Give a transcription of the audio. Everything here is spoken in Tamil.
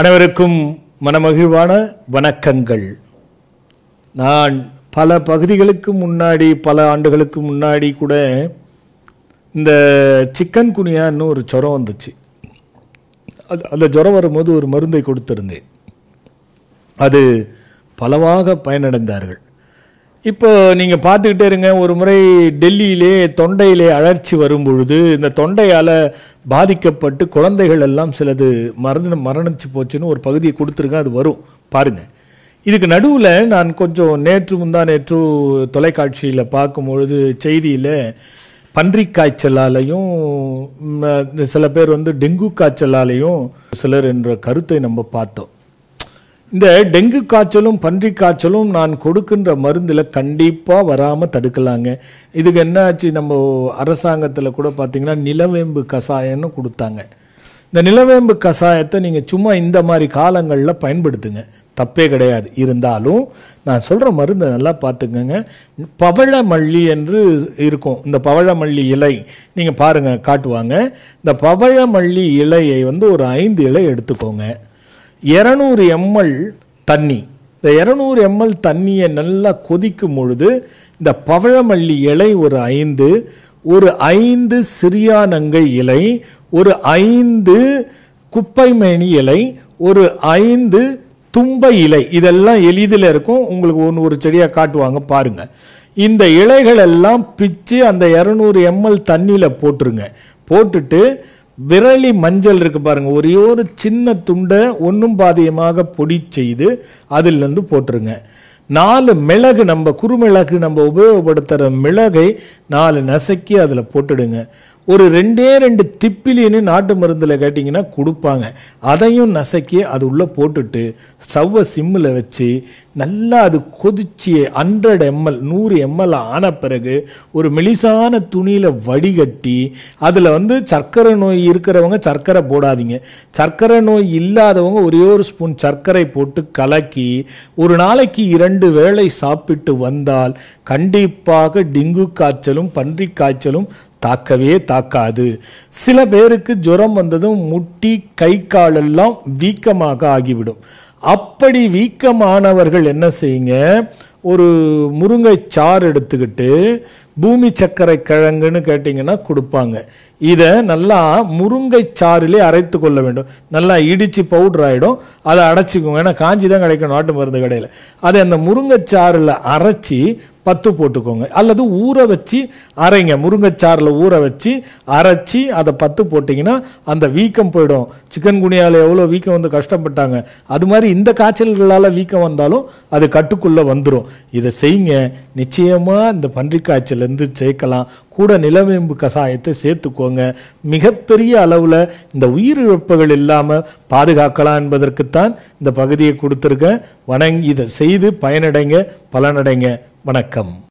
அனைவருக்கும் மனமகிழ்வான வணக்கங்கள் நான் பல பகுதிகளுக்கு முன்னாடி பல ஆண்டுகளுக்கு முன்னாடி கூட இந்த சிக்கன் குனியான்னு ஒரு ஜுரம் வந்துச்சு அது அந்த ஜுரம் வரும்போது ஒரு மருந்தை கொடுத்துருந்தேன் அது பலவாக பயனடைந்தார்கள் இப்போ நீங்கள் பார்த்துக்கிட்டே இருங்க ஒரு முறை டெல்லியிலே தொண்டையிலே அழற்சி வரும் பொழுது இந்த தொண்டையால் பாதிக்கப்பட்டு குழந்தைகள் எல்லாம் சிலது மறந்து மரணிச்சு போச்சுன்னு ஒரு பகுதியை கொடுத்துருக்கேன் அது வரும் பாருங்கள் இதுக்கு நடுவில் நான் கொஞ்சம் நேற்று முந்தா நேற்று தொலைக்காட்சியில் பார்க்கும்பொழுது செய்தியில் பன்றி காய்ச்சலாலையும் சில பேர் வந்து டெங்கு காய்ச்சலாலையும் சிலர் என்ற கருத்தை நம்ம பார்த்தோம் இந்த டெங்கு காய்ச்சலும் பன்றி காய்ச்சலும் நான் கொடுக்கின்ற மருந்தில் கண்டிப்பாக வராமல் தடுக்கலாங்க இதுக்கு என்ன ஆச்சு நம்ம அரசாங்கத்தில் கூட பார்த்திங்கன்னா நிலவேம்பு கஷாயம்னு கொடுத்தாங்க இந்த நிலவேம்பு கஷாயத்தை நீங்கள் சும்மா இந்த மாதிரி காலங்களில் பயன்படுத்துங்க தப்பே கிடையாது இருந்தாலும் நான் சொல்கிற மருந்தை நல்லா பார்த்துக்கோங்க பவழமல்லி என்று இருக்கும் இந்த பவழமல்லி இலை நீங்கள் பாருங்கள் காட்டுவாங்க இந்த பவழமல்லி இலையை வந்து ஒரு ஐந்து இலை எடுத்துக்கோங்க இரநூறு எம்எல் தண்ணி இந்த இரநூறு எம்எல் தண்ணியை நல்லா கொதிக்கும் பொழுது இந்த பவழமல்லி இலை ஒரு ஐந்து ஒரு ஐந்து சிறியானங்கை இலை ஒரு ஐந்து குப்பைமேனி இலை ஒரு ஐந்து தும்பை இலை இதெல்லாம் எளிதில் இருக்கும் உங்களுக்கு ஒன்று ஒரு செடியாக காட்டுவாங்க பாருங்கள் இந்த இலைகள் எல்லாம் பிச்சு அந்த இரநூறு எம்எல் தண்ணியில் போட்டுருங்க போட்டுட்டு விரலி மஞ்சள் இருக்கு பாருங்க ஒரே ஒரு சின்ன துண்டை ஒன்றும் பாதியமாக பொடி செய்து அதிலிருந்து போட்டுருங்க நாலு மிளகு நம்ம குறுமிளகு நம்ம உபயோகப்படுத்துகிற மிளகை நாலு நசக்கி அதில் போட்டுடுங்க ஒரு ரெண்டே ரெண்டு திப்பிலின்னு நாட்டு மருந்தில் கேட்டிங்கன்னா கொடுப்பாங்க அதையும் நசக்கி அது உள்ளே போட்டுட்டு ஸ்டவ்வை சிம்மில் வச்சு நல்லா அது கொதிச்சு ஹண்ட்ரட் எம்எல் நூறு எம்எல் ஆன பிறகு ஒரு மெலிசான துணியில் வடிகட்டி அதில் வந்து சர்க்கரை நோய் இருக்கிறவங்க சர்க்கரை போடாதீங்க சர்க்கரை நோய் இல்லாதவங்க ஒரே ஒரு ஸ்பூன் சர்க்கரை போட்டு கலக்கி ஒரு நாளைக்கு இரண்டு வேளை சாப்பிட்டு வந்தால் கண்டிப்பாக டெங்கு காய்ச்சலும் பன்றி காய்ச்சலும் தாக்கவே தாக்காது சில பேருக்கு ஜுரம் வந்ததும் முட்டி கை காலெல்லாம் வீக்கமாக ஆகிவிடும் அப்படி வீக்கமானவர்கள் என்ன செய்யுங்க ஒரு முருங்கை சாறு எடுத்துக்கிட்டு பூமி சக்கரை கிழங்குன்னு கேட்டிங்கன்னா கொடுப்பாங்க இதை நல்லா முருங்கை சாறிலே அரைத்து கொள்ள வேண்டும் நல்லா இடித்து பவுட்ரு ஆகிடும் அதை அடைச்சிக்கோங்க ஏன்னா காஞ்சி தான் கிடைக்கும் நாட்டு மருந்து கடையில் அதை அந்த முருங்கை சாறில் அரைச்சி பத்து போட்டுக்கோங்க அல்லது ஊற வச்சு அரைங்க முருங்கைச்சாரில் ஊற வச்சு அரைச்சி அதை பத்து போட்டிங்கன்னா அந்த வீக்கம் போயிடும் சிக்கன் குனியால் எவ்வளோ வீக்கம் வந்து கஷ்டப்பட்டாங்க அது மாதிரி இந்த காய்ச்சல்களால் வீக்கம் வந்தாலும் அது கட்டுக்குள்ளே வந்துடும் இதை செய்யுங்க நிச்சயமாக இந்த பன்றி இருந்து சேர்க்கலாம் கூட நிலவேம்பு கஷாயத்தை சேர்த்துக்கோங்க மிகப்பெரிய அளவில் இந்த உயிரிழப்புகள் இல்லாமல் பாதுகாக்கலாம் என்பதற்குத்தான் இந்த பகுதியை கொடுத்துருக்கேன் வணங்கி இதை செய்து பயனடைங்க பலனடைங்க வணக்கம்